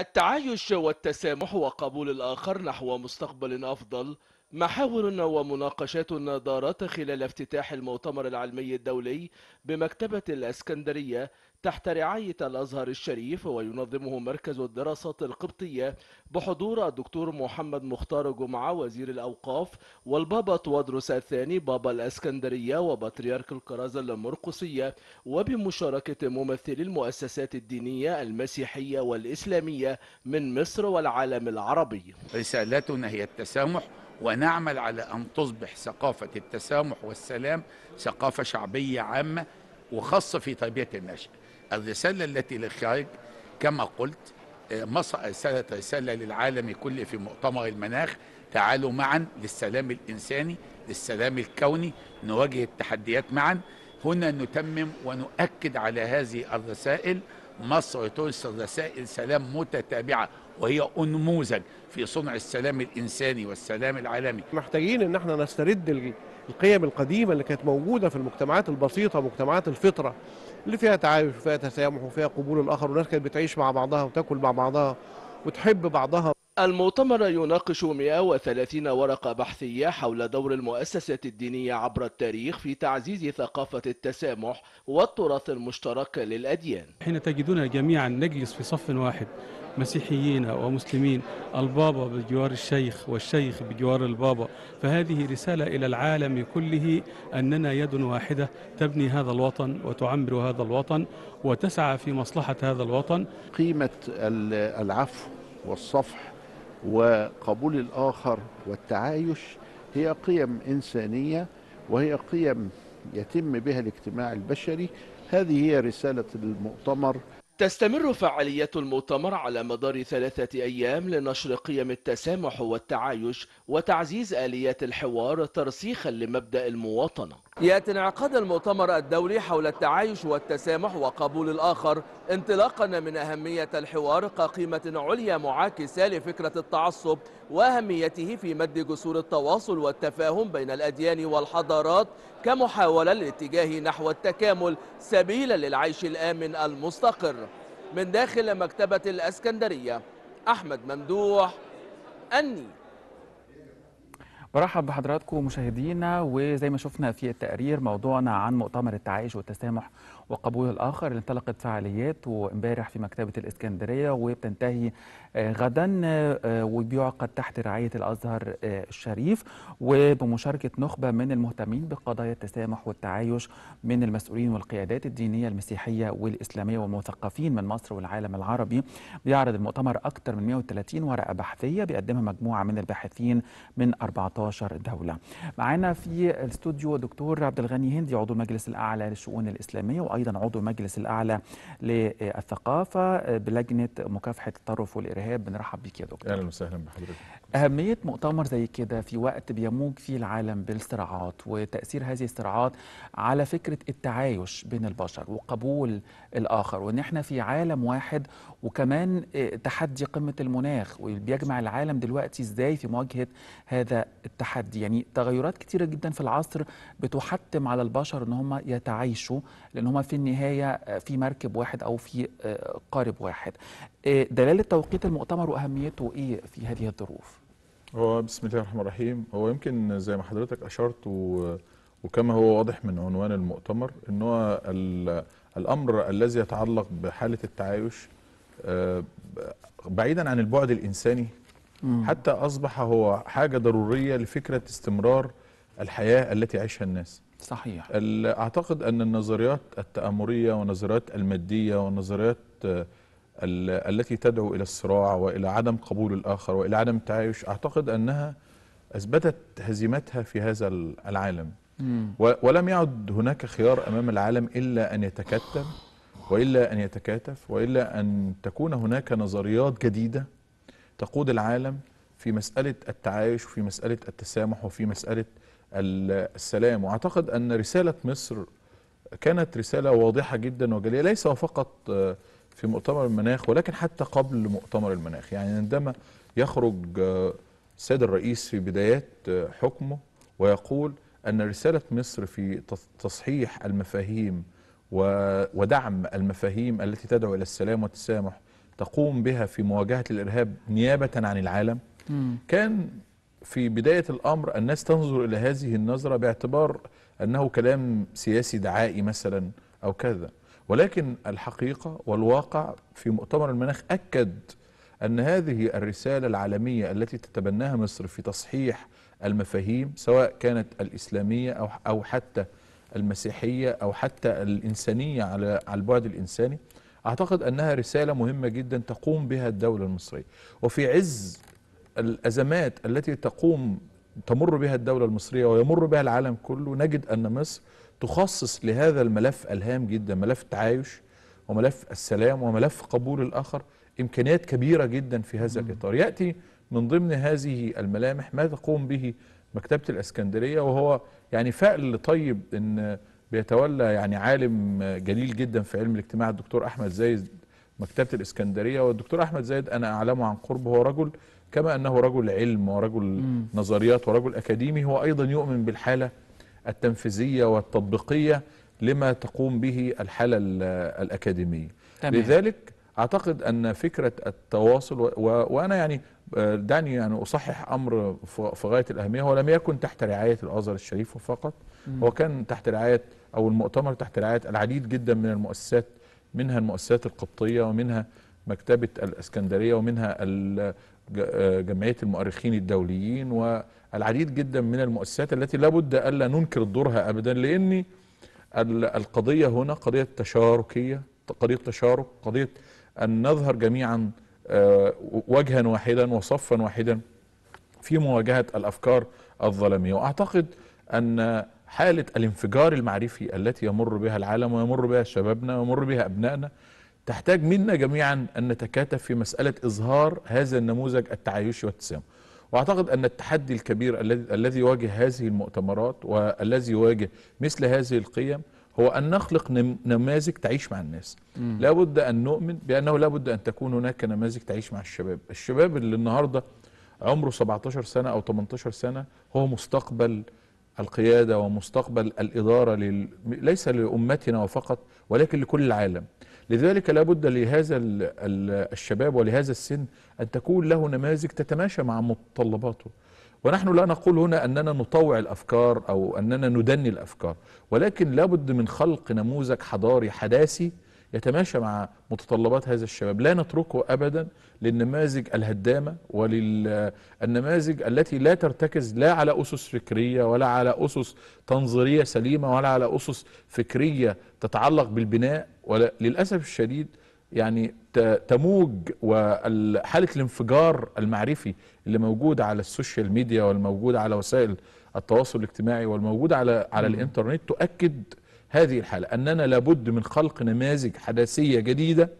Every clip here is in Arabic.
التعايش والتسامح وقبول الآخر نحو مستقبل أفضل محاور ومناقشات دارت خلال افتتاح المؤتمر العلمي الدولي بمكتبة الأسكندرية تحت رعاية الأزهر الشريف وينظمه مركز الدراسات القبطية بحضور الدكتور محمد مختار جمعة وزير الأوقاف والبابا توادروس الثاني بابا الأسكندرية وبطريرك الكرازة المرقسية وبمشاركة ممثلي المؤسسات الدينية المسيحية والإسلامية من مصر والعالم العربي رسالتنا هي التسامح ونعمل على أن تصبح ثقافة التسامح والسلام ثقافة شعبية عامة وخاصة في طبيعة النشأة الرسالة التي للخارج كما قلت آه، مصر أرسلت رسالة للعالم كله في مؤتمر المناخ تعالوا معا للسلام الإنساني للسلام الكوني نواجه التحديات معا هنا نتمم ونؤكد على هذه الرسائل مصر ترسل رسائل سلام متتابعة وهي انموذج في صنع السلام الانساني والسلام العالمي محتاجين ان احنا نسترد القيم القديمه اللي كانت موجوده في المجتمعات البسيطه مجتمعات الفطره اللي فيها تعايش وفيها تسامح وفيها قبول الاخر والناس كانت بتعيش مع بعضها وتاكل مع بعضها وتحب بعضها المؤتمر يناقش 130 ورقة بحثية حول دور المؤسسة الدينية عبر التاريخ في تعزيز ثقافة التسامح والتراث المشترك للأديان حين تجدون جميعا نجلس في صف واحد مسيحيين ومسلمين البابا بجوار الشيخ والشيخ بجوار البابا فهذه رسالة إلى العالم كله أننا يد واحدة تبني هذا الوطن وتعمر هذا الوطن وتسعى في مصلحة هذا الوطن قيمة العفو والصفح وقبول الآخر والتعايش هي قيم إنسانية وهي قيم يتم بها الاجتماع البشري هذه هي رسالة المؤتمر تستمر فعاليات المؤتمر على مدار ثلاثة أيام لنشر قيم التسامح والتعايش وتعزيز آليات الحوار ترسيخا لمبدأ المواطنة يأتي انعقاد المؤتمر الدولي حول التعايش والتسامح وقبول الآخر انطلاقا من أهمية الحوار كقيمة عليا معاكسة لفكرة التعصب وأهميته في مد جسور التواصل والتفاهم بين الأديان والحضارات كمحاولة للاتجاه نحو التكامل سبيلا للعيش الآمن المستقر من داخل مكتبة الأسكندرية أحمد ممدوح أني برحب بحضراتكم مشاهدينا وزي ما شفنا في التقرير موضوعنا عن مؤتمر التعايش والتسامح وقبول الاخر اللي انطلقت فعاليات وامبارح في مكتبه الاسكندريه وبتنتهي آه، غدا آه، آه، وبيعقد تحت رعاية الأزهر الشريف وبمشاركة نخبة من المهتمين بقضايا التسامح والتعايش من المسؤولين والقيادات الدينية المسيحية والإسلامية والمثقفين من مصر والعالم العربي بيعرض المؤتمر أكثر من 130 ورقة بحثية بيقدمها مجموعة من الباحثين من 14 دولة معانا في الاستوديو دكتور عبد الغني هندي عضو المجلس الأعلى للشؤون الإسلامية وأيضا عضو المجلس الأعلى للثقافة بلجنة مكافحة التطرف والإرهاب الارهاب بنرحب بيك يا دكتور اهلا وسهلا بحضرتك أهمية مؤتمر زي كده في وقت بيموج فيه العالم بالصراعات وتأثير هذه الصراعات على فكرة التعايش بين البشر وقبول الآخر وإن إحنا في عالم واحد وكمان آه، تحدي قمة المناخ وبيجمع العالم دلوقتي إزاي في مواجهة هذا التحدي يعني تغيرات كتيرة جدا في العصر بتحتم على البشر إن هم يتعايشوا لأن هم في النهاية آه، في مركب واحد أو في آه، قارب واحد دلالة توقيت المؤتمر وأهميته إيه في هذه الظروف؟ هو بسم الله الرحمن الرحيم هو يمكن زي ما حضرتك اشرت و... وكما هو واضح من عنوان المؤتمر ان هو ال... الامر الذي يتعلق بحاله التعايش آه، بعيدا عن البعد الانساني حتى اصبح هو حاجه ضروريه لفكره استمرار الحياه التي يعيشها الناس صحيح اعتقد ان النظريات التامريه ونظريات الماديه ونظريات آه، التي تدعو إلى الصراع وإلى عدم قبول الآخر وإلى عدم التعايش أعتقد أنها أثبتت هزيمتها في هذا العالم ولم يعد هناك خيار أمام العالم إلا أن يتكتم وإلا أن يتكاتف وإلا أن تكون هناك نظريات جديدة تقود العالم في مسألة التعايش وفي مسألة التسامح وفي مسألة السلام وأعتقد أن رسالة مصر كانت رسالة واضحة جدا وجلية ليس فقط في مؤتمر المناخ ولكن حتى قبل مؤتمر المناخ يعني عندما يخرج السيد آه، الرئيس في بدايات آه، حكمه ويقول أن رسالة مصر في تصحيح المفاهيم ودعم المفاهيم التي تدعو إلى السلام والتسامح تقوم بها في مواجهة الإرهاب نيابة عن العالم كان في بداية الأمر الناس تنظر إلى هذه النظرة باعتبار أنه كلام سياسي دعائي مثلا أو كذا ولكن الحقيقة والواقع في مؤتمر المناخ أكد أن هذه الرسالة العالمية التي تتبناها مصر في تصحيح المفاهيم سواء كانت الإسلامية أو أو حتى المسيحية أو حتى الإنسانية على على البعد الإنساني أعتقد أنها رسالة مهمة جدا تقوم بها الدولة المصرية وفي عز الأزمات التي تقوم تمر بها الدولة المصرية ويمر بها العالم كله نجد أن مصر تخصص لهذا الملف ألهام جدا ملف التعايش وملف السلام وملف قبول الآخر إمكانيات كبيرة جدا في هذا الإطار يأتي من ضمن هذه الملامح ما تقوم به مكتبة الأسكندرية وهو يعني فأل طيب أن بيتولى يعني عالم جليل جدا في علم الاجتماع الدكتور أحمد زايد مكتبة الإسكندرية والدكتور أحمد زايد أنا أعلمه عن قرب هو رجل كما أنه رجل علم ورجل مم. نظريات ورجل أكاديمي هو أيضا يؤمن بالحالة التنفيذية والتطبيقية لما تقوم به الحالة الأكاديمية تمام. لذلك أعتقد أن فكرة التواصل و... وأنا يعني آه، دعني يعني أصحح أمر في غاية الأهمية هو لم يكن تحت رعاية الأزهر الشريف فقط هو كان تحت رعاية أو المؤتمر تحت رعاية العديد جدا من المؤسسات منها المؤسسات القبطية ومنها مكتبة الإسكندرية ومنها آه، جمعية المؤرخين الدوليين و العديد جدا من المؤسسات التي لابد ألا ننكر دورها أبدا لأن القضية هنا قضية تشاركية قضية تشارك قضية أن نظهر جميعا آه، وجها واحدا وصفا واحدا في مواجهة الأفكار الظلمية وأعتقد أن حالة الانفجار المعرفي التي يمر بها العالم ويمر بها شبابنا ويمر بها أبنائنا تحتاج منا جميعا أن نتكاتف في مسألة إظهار هذا النموذج التعايشي والتسامح واعتقد ان التحدي الكبير الذي الذي يواجه هذه المؤتمرات والذي يواجه مثل هذه القيم هو ان نخلق نماذج تعيش مع الناس لابد ان نؤمن بانه لابد ان تكون هناك نماذج تعيش مع الشباب الشباب اللي النهارده عمره 17 سنه او 18 سنه هو مستقبل القياده ومستقبل الاداره لل... ليس لامتنا فقط ولكن لكل العالم لذلك لابد لهذا الشباب ولهذا السن أن تكون له نماذج تتماشى مع متطلباته ونحن لا نقول هنا أننا نطوع الأفكار أو أننا ندني الأفكار ولكن لابد من خلق نموذج حضاري حداثي يتماشى مع متطلبات هذا الشباب لا نتركه أبدا للنماذج الهدامة وللنماذج التي لا ترتكز لا على أسس فكرية ولا على أسس تنظيرية سليمة ولا على أسس فكرية تتعلق بالبناء وللأسف الشديد يعني تموج وحالة الانفجار المعرفي اللي موجود على السوشيال ميديا والموجود على وسائل التواصل الاجتماعي والموجود على على الانترنت تؤكد هذه الحالة أننا لابد من خلق نماذج حداثية جديدة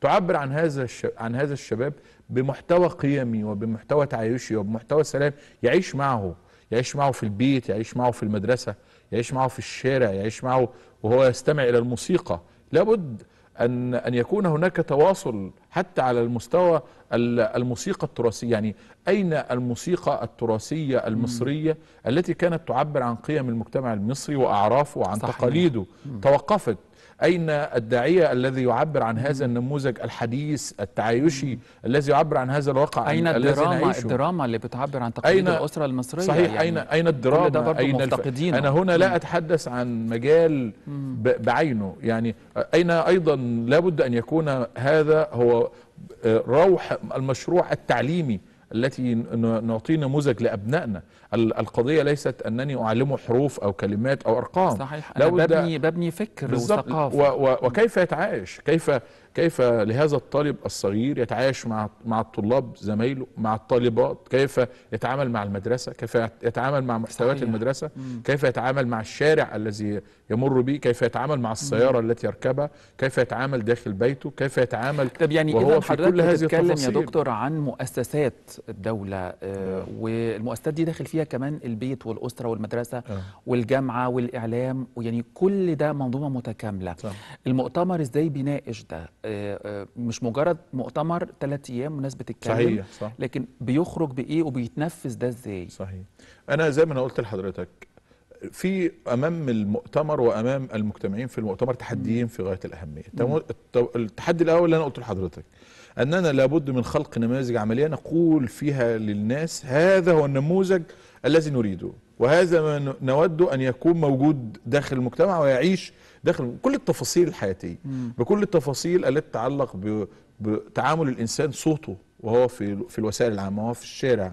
تعبر عن هذا عن هذا الشباب بمحتوى قيمي وبمحتوى تعايشي وبمحتوى سلام يعيش معه يعيش معه في البيت يعيش معه في المدرسة يعيش معه في الشارع يعيش معه وهو يستمع إلى الموسيقى لابد أن أن يكون هناك تواصل حتى على المستوى الموسيقى التراثية يعني أين الموسيقى التراثية المصرية التي كانت تعبر عن قيم المجتمع المصري وأعرافه وعن صحيح. تقاليده توقفت أين الداعية الذي يعبر عن هذا النموذج الحديث التعايشي الذي يعبر عن هذا الواقع أين الدراما الدراما اللي بتعبر عن تقاليد الأسرة المصرية صحيح يعني أين أين الدراما ده برضو أين مفتقدين أنا هنا لا أتحدث عن مجال بعينه يعني أين أيضا لابد أن يكون هذا هو آه، روح المشروع التعليمي التي نعطي نموذج لابنائنا القضيه ليست انني اعلمه حروف او كلمات او ارقام صحيح أنا ببني ببني فكر وثقافه وكيف يتعايش كيف كيف لهذا الطالب الصغير يتعايش مع مع الطلاب زمايله مع الطالبات كيف يتعامل مع المدرسه كيف يتعامل مع محتويات المدرسه مم. كيف يتعامل مع الشارع الذي يمر به كيف يتعامل مع السياره مم. التي يركبها كيف يتعامل داخل بيته كيف يتعامل طب يعني وهو في كل هذه التفاصيل يا دكتور عن مؤسسات الدوله آه نعم. والمؤسسات دي داخل فيها كمان البيت والاسره والمدرسه آه. والجامعه والاعلام ويعني كل ده منظومه متكامله صح. المؤتمر ازاي بيناقش ده آه، آه، مش مجرد مؤتمر ثلاث ايام وناس بتتكلم صحيح صح. لكن بيخرج بايه وبيتنفذ ده ازاي صحيح انا زي ما انا قلت لحضرتك في امام المؤتمر وامام المجتمعين في المؤتمر تحديين في غايه الاهميه التحدي الاول اللي انا قلته لحضرتك اننا لابد من خلق نماذج عمليه نقول فيها للناس هذا هو النموذج الذي نريده وهذا ما نود ان يكون موجود داخل المجتمع ويعيش داخل كل التفاصيل الحياتيه بكل التفاصيل التي تتعلق بتعامل الانسان صوته وهو في في الوسائل العامه وهو في الشارع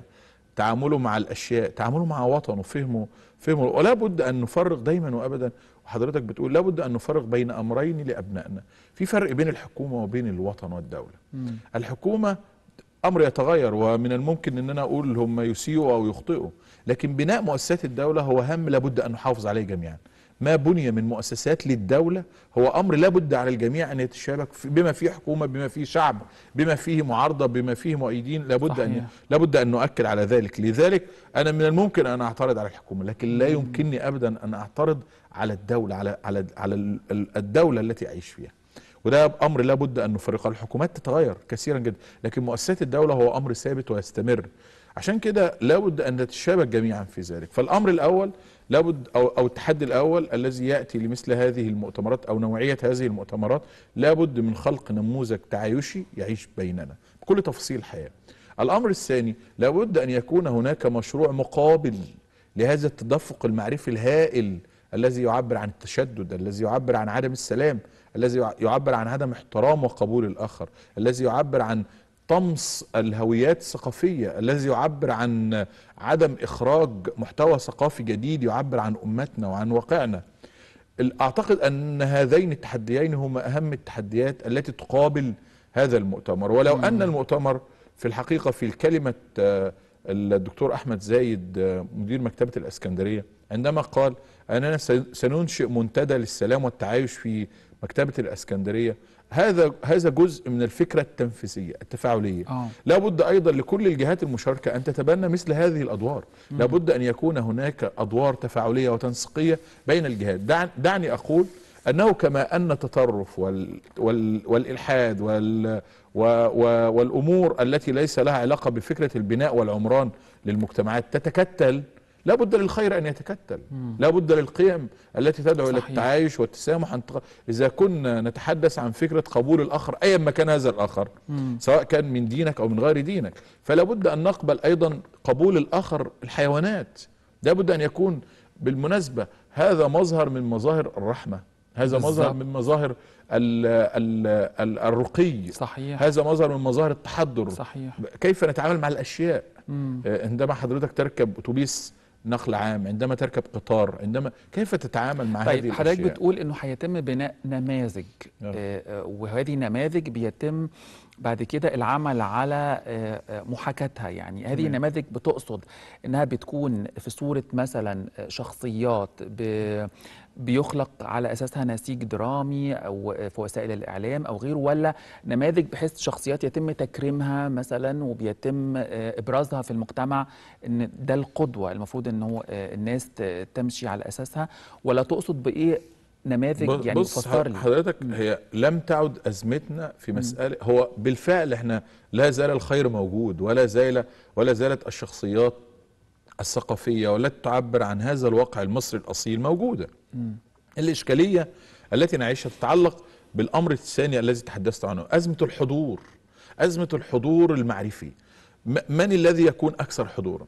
تعامله مع الاشياء تعامله مع وطنه فهمه فهمه ولا بد ان نفرق دايما وابدا وحضرتك بتقول لابد ان نفرق بين امرين لابنائنا في فرق بين الحكومه وبين الوطن والدوله مم. الحكومه امر يتغير ومن الممكن ان انا اقول هم يسيئوا او يخطئوا لكن بناء مؤسسات الدوله هو هم لابد ان نحافظ عليه جميعا ما بني من مؤسسات للدولة هو أمر لابد على الجميع أن يتشارك بما فيه حكومة بما فيه شعب بما فيه معارضة بما فيه مؤيدين لابد بد أن لابد أن نؤكد على ذلك لذلك أنا من الممكن أن أعترض على الحكومة لكن لا يمكنني أبدا أن أعترض على الدولة على على على الدولة التي أعيش فيها وده امر لابد ان نفرقه الحكومات تتغير كثيرا جدا لكن مؤسسات الدوله هو امر ثابت ويستمر عشان كده لابد أن نتشابك جميعا في ذلك فالأمر الأول لابد أو, أو التحدي الأول الذي يأتي لمثل هذه المؤتمرات أو نوعية هذه المؤتمرات لابد من خلق نموذج تعايشي يعيش بيننا بكل تفاصيل الحياة الأمر الثاني لابد أن يكون هناك مشروع مقابل لهذا التدفق المعرفي الهائل الذي يعبر عن التشدد الذي يعبر عن عدم السلام الذي يعبر عن عدم احترام وقبول الآخر الذي يعبر عن طمس الهويات الثقافية الذي يعبر عن عدم إخراج محتوى ثقافي جديد يعبر عن أمتنا وعن واقعنا أعتقد أن هذين التحديين هما أهم التحديات التي تقابل هذا المؤتمر ولو مم. أن المؤتمر في الحقيقة في الكلمة آه، الدكتور أحمد زايد آه، مدير مكتبة الأسكندرية عندما قال أننا سننشئ منتدى للسلام والتعايش في مكتبة الأسكندرية هذا هذا جزء من الفكره التنفيذيه التفاعليه آه. لابد ايضا لكل الجهات المشاركه ان تتبنى مثل هذه الادوار لا لابد ان يكون هناك ادوار تفاعليه وتنسيقيه بين الجهات دع دعني اقول انه كما ان التطرف وال وال والالحاد وال و و والامور التي ليس لها علاقه بفكره البناء والعمران للمجتمعات تتكتل لا بد للخير أن يتكتل لا بد للقيم التي تدعو إلى التعايش والتسامح أن تق... إذا كنا نتحدث عن فكرة قبول الآخر أيا ما كان هذا الآخر مم. سواء كان من دينك أو من غير دينك فلا بد أن نقبل أيضا قبول الآخر الحيوانات لا بد أن يكون بالمناسبة هذا مظهر من مظاهر الرحمة هذا بالزبط. مظهر من مظاهر الـ الـ الـ الرقي صحيح. هذا مظهر من مظاهر التحضر صحيح. كيف نتعامل مع الأشياء مم. آه، عندما حضرتك تركب أتوبيس نقل عام عندما تركب قطار عندما كيف تتعامل مع طيب هذه حضرتك بتقول انه هيتم بناء نماذج نعم. آه،, آه وهذه النماذج بيتم بعد كده العمل على آه، آه، محاكاتها يعني هذه النماذج بتقصد انها بتكون في صوره مثلا شخصيات بيخلق على اساسها نسيج درامي او في وسائل الاعلام او غيره ولا نماذج بحيث شخصيات يتم تكريمها مثلا وبيتم آه، ابرازها في المجتمع ان ده القدوه المفروض ان هو آه، الناس تمشي على اساسها ولا تقصد بايه نماذج يعني بص حضرتك هي لم تعد ازمتنا في مساله هو بالفعل احنا لا زال الخير موجود ولا زال ولا زالت الشخصيات الثقافيه ولا تعبر عن هذا الواقع المصري الاصيل موجوده الإشكالية التي نعيشها تتعلق بالأمر الثاني الذي تحدثت عنه أزمة الحضور أزمة الحضور المعرفي من الذي يكون أكثر حضورا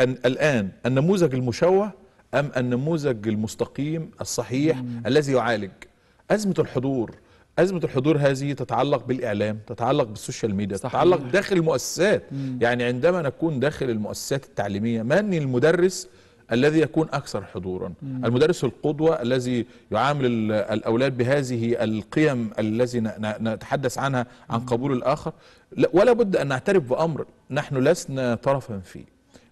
الآن النموذج المشوه أم النموذج المستقيم الصحيح مم. الذي يعالج أزمة الحضور أزمة الحضور هذه تتعلق بالإعلام تتعلق بالسوشيال ميديا صحيح. تتعلق داخل المؤسسات مم. يعني عندما نكون داخل المؤسسات التعليمية من المدرس الذي يكون أكثر حضورا مم. المدرس القدوة الذي يعامل الأولاد بهذه القيم الذي نتحدث عنها عن قبول الآخر ولا بد أن نعترف بأمر نحن لسنا طرفا فيه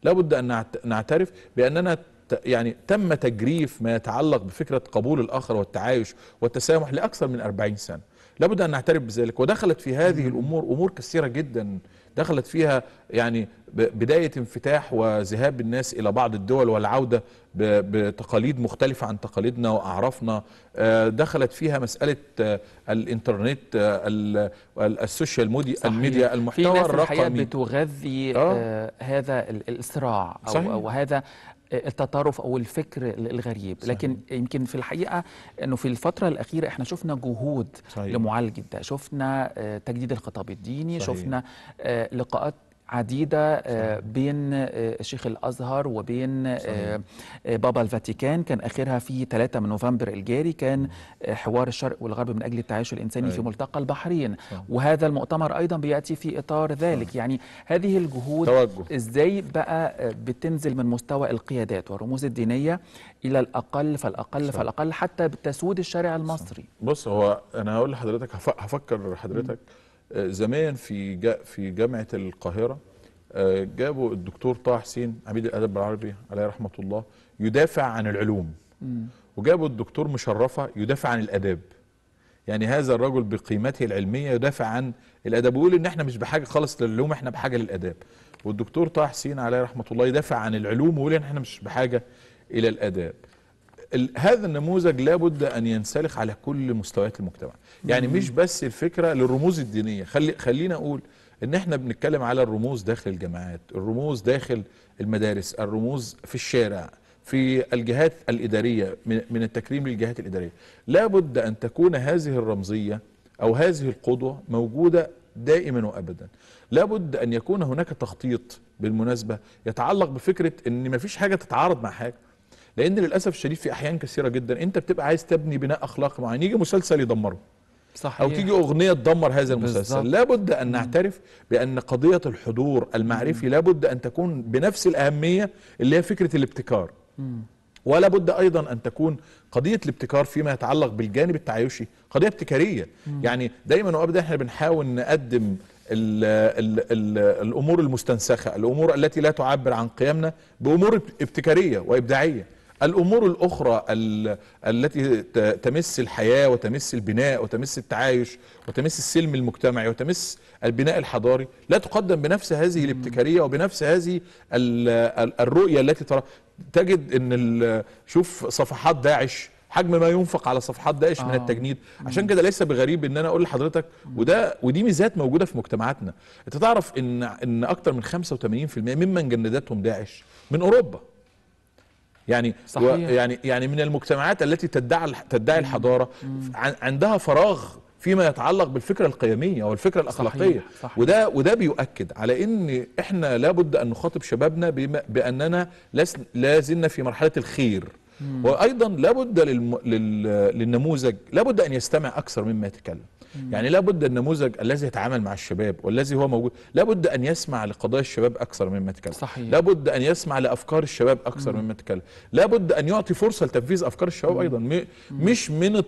لا بد أن نعترف بأننا يعني تم تجريف ما يتعلق بفكرة قبول الآخر والتعايش والتسامح لأكثر من 40 سنة لابد أن نعترف بذلك ودخلت في هذه الأمور أمور كثيرة جدا دخلت فيها يعني بداية انفتاح وذهاب الناس إلى بعض الدول والعودة بتقاليد مختلفة عن تقاليدنا وأعرافنا آه، دخلت فيها مسألة آه، الإنترنت آه، السوشيال ميديا صحيح. الميديا المحتوى الرقمي بتغذي آه. هذا الصراع أو, أو هذا التطرف او الفكر الغريب صحيح. لكن يمكن في الحقيقه انه في الفتره الاخيره احنا شفنا جهود صحيح. لمعالجه ده شفنا آه، تجديد الخطاب الديني صحيح. شفنا آه، لقاءات عديدة آه، بين آه، شيخ الأزهر وبين صحيح. آه، بابا الفاتيكان كان آخرها في 3 من نوفمبر الجاري كان حوار الشرق والغرب من أجل التعايش الإنساني أي. في أيوة. ملتقى البحرين صح. وهذا المؤتمر أيضا بيأتي في إطار ذلك صح. يعني هذه الجهود توجه. إزاي بقى بتنزل من مستوى القيادات والرموز الدينية إلى الأقل فالأقل صح. فالأقل حتى بتسود الشارع المصري صح. بص هو أنا هقول لحضرتك هفكر حضرتك م. زمان في في جامعه القاهره آه، جابوا الدكتور طه حسين عميد الادب العربي عليه رحمه الله يدافع عن العلوم وجابوا الدكتور مشرفه يدافع عن الاداب يعني هذا الرجل بقيمته العلميه يدافع عن الادب ويقول ان احنا مش بحاجه خالص للعلوم احنا بحاجه للاداب والدكتور طه حسين عليه رحمه الله يدافع عن العلوم ويقول ان احنا مش بحاجه الى الاداب هذا النموذج لابد أن ينسلخ على كل مستويات المجتمع يعني مش بس الفكرة للرموز الدينية خلي خلينا أقول ان احنا بنتكلم على الرموز داخل الجامعات الرموز داخل المدارس الرموز في الشارع في الجهات الإدارية من التكريم للجهات الإدارية لابد أن تكون هذه الرمزية أو هذه القدوة موجودة دائما وأبدا لابد أن يكون هناك تخطيط بالمناسبة يتعلق بفكرة أن مفيش حاجة تتعارض مع حاجة لان للاسف الشديد في احيان كثيره جدا انت بتبقى عايز تبني بناء اخلاق معين يجي مسلسل يدمره صحيح. او تيجي اغنيه تدمر هذا المسلسل بالزبط. لابد ان نعترف بان قضيه الحضور المعرفي مم. لابد ان تكون بنفس الاهميه اللي هي فكره الابتكار مم. ولا بد ايضا ان تكون قضيه الابتكار فيما يتعلق بالجانب التعايشي قضيه ابتكاريه مم. يعني دايما وابدا احنا بنحاول نقدم ال ال ال الامور المستنسخه الامور التي لا تعبر عن قيمنا بامور ابتكاريه وابداعيه الامور الاخرى التي تمس الحياه وتمس البناء وتمس التعايش وتمس السلم المجتمعي وتمس البناء الحضاري لا تقدم بنفس هذه الابتكاريه وبنفس هذه الرؤيه التي ترى تجد ان شوف صفحات داعش حجم ما ينفق على صفحات داعش آه. من التجنيد عشان كده ليس بغريب ان انا اقول لحضرتك وده ودي ميزات موجوده في مجتمعاتنا انت تعرف ان ان اكثر من 85% ممن جندتهم داعش من اوروبا يعني صحيح. يعني يعني من المجتمعات التي تدعي تدعي الحضاره عندها فراغ فيما يتعلق بالفكره القيميه او الفكره الاخلاقيه صحيح. صحيح. وده وده بيؤكد على ان احنا لابد ان نخاطب شبابنا بما باننا لا زلنا في مرحله الخير وايضا لابد للم... لل... للنموذج لابد ان يستمع اكثر مما يتكلم مم. يعني لابد النموذج الذي يتعامل مع الشباب والذي هو موجود لابد ان يسمع لقضايا الشباب اكثر مما يتكلم صحيح. لابد ان يسمع لافكار الشباب اكثر مم. مما يتكلم لابد ان يعطي فرصه لتنفيذ افكار الشباب ايضا م... مش من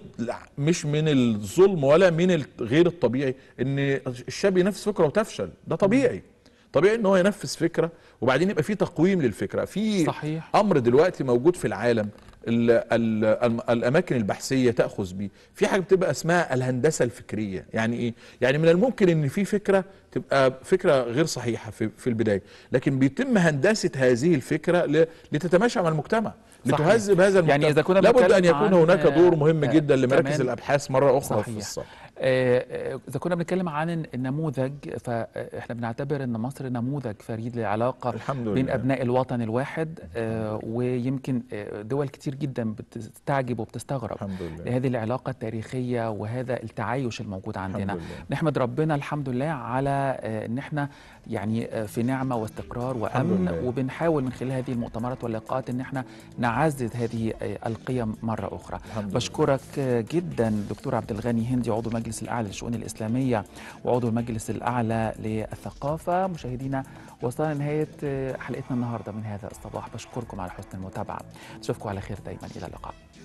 مش من الظلم ولا من غير الطبيعي ان الشاب ينفذ فكره وتفشل ده طبيعي مم. طبيعي ان هو ينفذ فكره وبعدين يبقى في تقويم للفكره في صحيح. امر دلوقتي موجود في العالم الـ الـ الـ الاماكن البحثيه تاخذ بيه في حاجه بتبقى اسمها الهندسه الفكريه يعني ايه يعني من الممكن ان في فكره تبقى فكره غير صحيحه في, في البدايه لكن بيتم هندسه هذه الفكره لتتماشى مع المجتمع لتهذب هذا المجتمع يعني اذا كنا لابد ان يكون هناك دور مهم جدا لمراكز الابحاث مره اخرى صحيح. في الصحيح. آه، آه، اذا كنا بنتكلم عن النموذج فاحنا آه، بنعتبر ان مصر نموذج فريد للعلاقه الحمد بين لله. ابناء الوطن الواحد ويمكن دول كتير جدا بتستعجب وبتستغرب الحمد لله. لهذه العلاقه التاريخيه وهذا التعايش الموجود عندنا نحمد ربنا الحمد لله على ان احنا يعني آه، في نعمه واستقرار وامن وبنحاول من خلال هذه المؤتمرات واللقاءات ان احنا نعزز هذه آه، القيم مره اخرى بشكرك آه، جدا دكتور عبد الغني هندي عضو المجلس الاعلى للشؤون الاسلاميه وعضو المجلس الاعلى للثقافه مشاهدينا وصلنا لنهايه حلقتنا النهارده من هذا الصباح بشكركم على حسن المتابعه نشوفكم على خير دايما الى اللقاء